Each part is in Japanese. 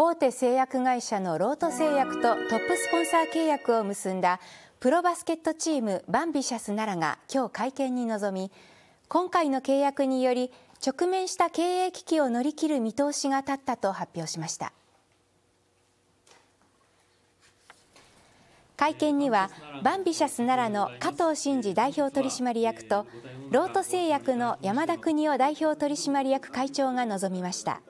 大手製薬会社のロート製薬とトップスポンサー契約を結んだプロバスケットチームバンビシャス奈良が今日会見に臨み今回の契約により直面した経営危機を乗り切る見通しが立ったと発表しました会見にはバンビシャス奈良の加藤真嗣代表取締役とロート製薬の山田邦夫代表取締役会長が臨みました。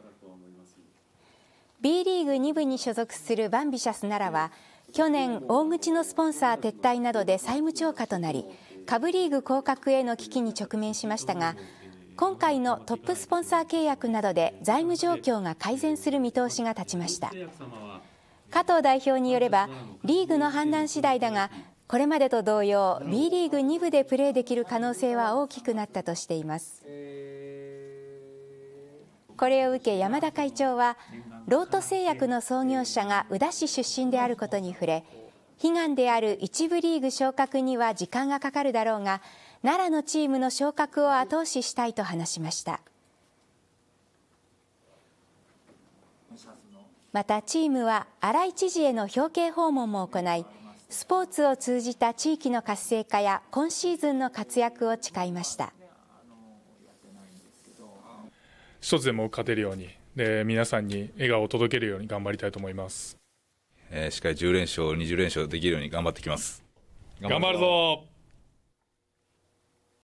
B リーグ2部に所属するバンビシャスならは去年大口のスポンサー撤退などで債務超過となり下部リーグ降格への危機に直面しましたが今回のトップスポンサー契約などで財務状況が改善する見通しが立ちました加藤代表によればリーグの判断次第だがこれまでと同様 B リーグ2部でプレーできる可能性は大きくなったとしていますこれを受け山田会長はロート製薬の創業者が宇田市出身であることに触れ悲願である1部リーグ昇格には時間がかかるだろうが奈良のチームの昇格を後押ししたいと話しましたまたチームは新井知事への表敬訪問も行いスポーツを通じた地域の活性化や今シーズンの活躍を誓いました一つでも勝てるようにで皆さんに笑顔を届けるように頑張りたいと思います、えー、しっかり10連勝20連勝できるように頑張ってきます頑張るぞ